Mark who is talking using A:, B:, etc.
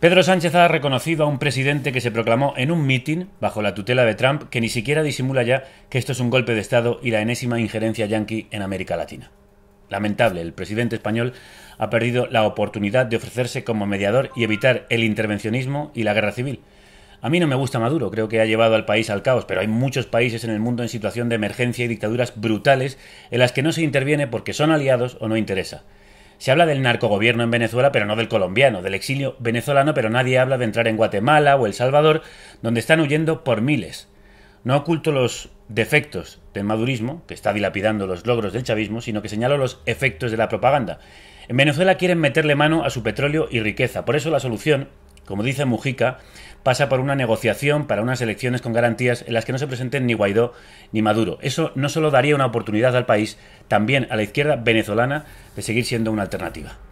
A: Pedro Sánchez ha reconocido a un presidente que se proclamó en un mitin bajo la tutela de Trump que ni siquiera disimula ya que esto es un golpe de Estado y la enésima injerencia yanqui en América Latina. Lamentable, el presidente español ha perdido la oportunidad de ofrecerse como mediador y evitar el intervencionismo y la guerra civil. A mí no me gusta Maduro, creo que ha llevado al país al caos, pero hay muchos países en el mundo en situación de emergencia y dictaduras brutales en las que no se interviene porque son aliados o no interesa. Se habla del narcogobierno en Venezuela, pero no del colombiano, del exilio venezolano, pero nadie habla de entrar en Guatemala o El Salvador, donde están huyendo por miles. No oculto los defectos del madurismo, que está dilapidando los logros del chavismo, sino que señalo los efectos de la propaganda. En Venezuela quieren meterle mano a su petróleo y riqueza. Por eso la solución, como dice Mujica, pasa por una negociación para unas elecciones con garantías en las que no se presenten ni Guaidó ni Maduro. Eso no solo daría una oportunidad al país, también a la izquierda venezolana de seguir siendo una alternativa.